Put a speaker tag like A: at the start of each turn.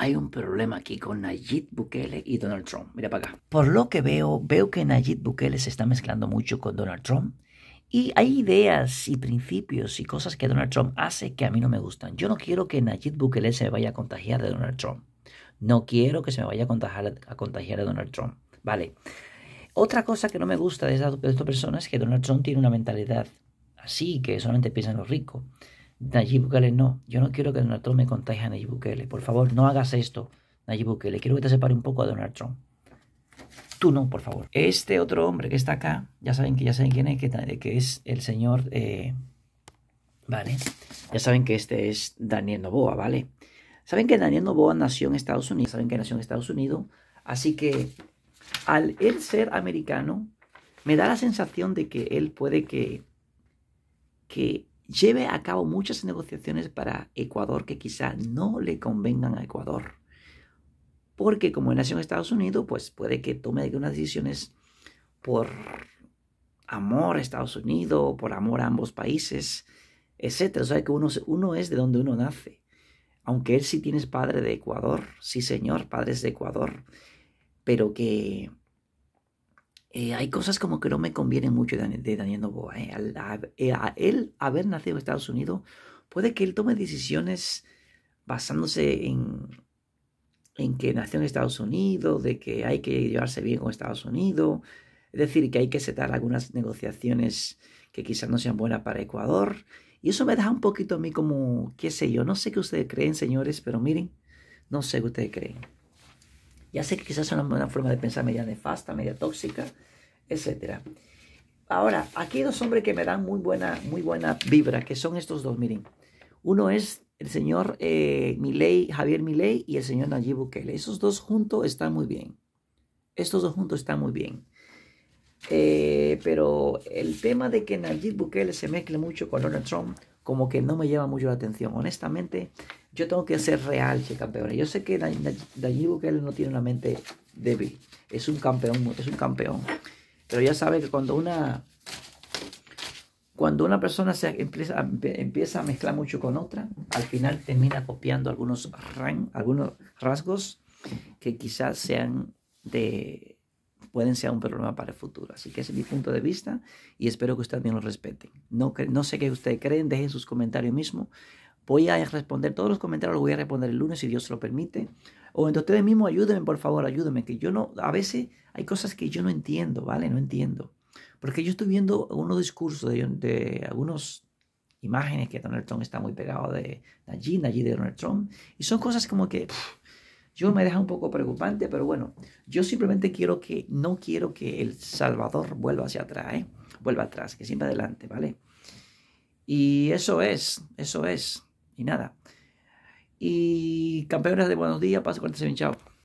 A: hay un problema aquí con Nayib Bukele y Donald Trump. Mira para acá. Por lo que veo, veo que Nayib Bukele se está mezclando mucho con Donald Trump. Y hay ideas y principios y cosas que Donald Trump hace que a mí no me gustan. Yo no quiero que Nayib Bukele se vaya a contagiar de Donald Trump. No quiero que se me vaya a contagiar, a de Donald Trump. Vale. Otra cosa que no me gusta de de esta persona es que Donald Trump tiene una mentalidad así, que solamente piensa en los ricos. Nayib Bukele, no, yo no quiero que Donald Trump me contagie a Nayib Bukele. Por favor, no hagas esto, Nayib Bukele. Quiero que te separe un poco a Donald Trump. Tú no, por favor. Este otro hombre que está acá, ya saben que ya saben quién es, que, es el señor. Eh, vale. Ya saben que este es Daniel Novoa, ¿vale? Saben que Daniel Novoa nació en Estados Unidos, saben que nació en Estados Unidos. Así que al él ser americano, me da la sensación de que él puede que, que lleve a cabo muchas negociaciones para Ecuador que quizá no le convengan a Ecuador. Porque como nació en Estados Unidos, pues puede que tome algunas decisiones por amor a Estados Unidos, por amor a ambos países, etc. O sea que uno, uno es de donde uno nace. Aunque él sí tiene padre de Ecuador, sí señor, padres de Ecuador, pero que eh, hay cosas como que no me convienen mucho de, Daniel Novoa. Eh, eh, a, él haber nacido en Estados Unidos, puede que él tome decisiones basándose en, en que nació en Estados Unidos, de que hay que llevarse bien con Estados Unidos, es decir, que hay que setar algunas negociaciones que quizás no sean buenas para Ecuador. Y eso me deja un poquito a mí como, qué sé yo, no sé qué ustedes creen, señores, pero miren, no sé qué ustedes creen. Ya sé que quizás es una, forma de pensar media nefasta, media tóxica, etc. Ahora, aquí hay dos hombres que me dan muy buena, muy buena vibra, que son estos dos, miren. Uno es el señor eh, Javier Milei y el señor Nayib Bukele. Esos dos juntos están muy bien. Estos dos juntos están muy bien. Eh, pero el tema de que Nayib Bukele se mezcle mucho con Donald Trump como que no me lleva mucho la atención. Honestamente, yo tengo que ser real, che campeones. Yo sé que que él no tiene una mente débil. Es un campeón, es un campeón. Pero ya sabe que cuando una cuando una persona se empieza, a mezclar mucho con otra, al final termina copiando algunos, algunos rasgos que quizás sean de pueden ser un problema para el futuro. Así que ese es mi punto de vista y espero que ustedes también lo respeten. No, no sé qué ustedes creen, dejen sus comentarios mismo. Voy a responder todos los comentarios, los voy a responder el lunes si Dios lo permite. O entonces ustedes mismos, ayúdenme, por favor, ayúdenme, que yo no, a veces hay cosas que yo no entiendo, ¿vale? No entiendo. Porque yo estoy viendo unos discursos de, de algunos imágenes que Donald Trump está muy pegado de de allí de Donald Trump, y son cosas como que... Yo me deja un poco preocupante, pero bueno, yo simplemente quiero que, no quiero que el Salvador vuelva hacia atrás, ¿eh? vuelva atrás, que siempre adelante, ¿vale? Y eso es, eso es, y nada. Y campeones de buenos días, paso con este chao.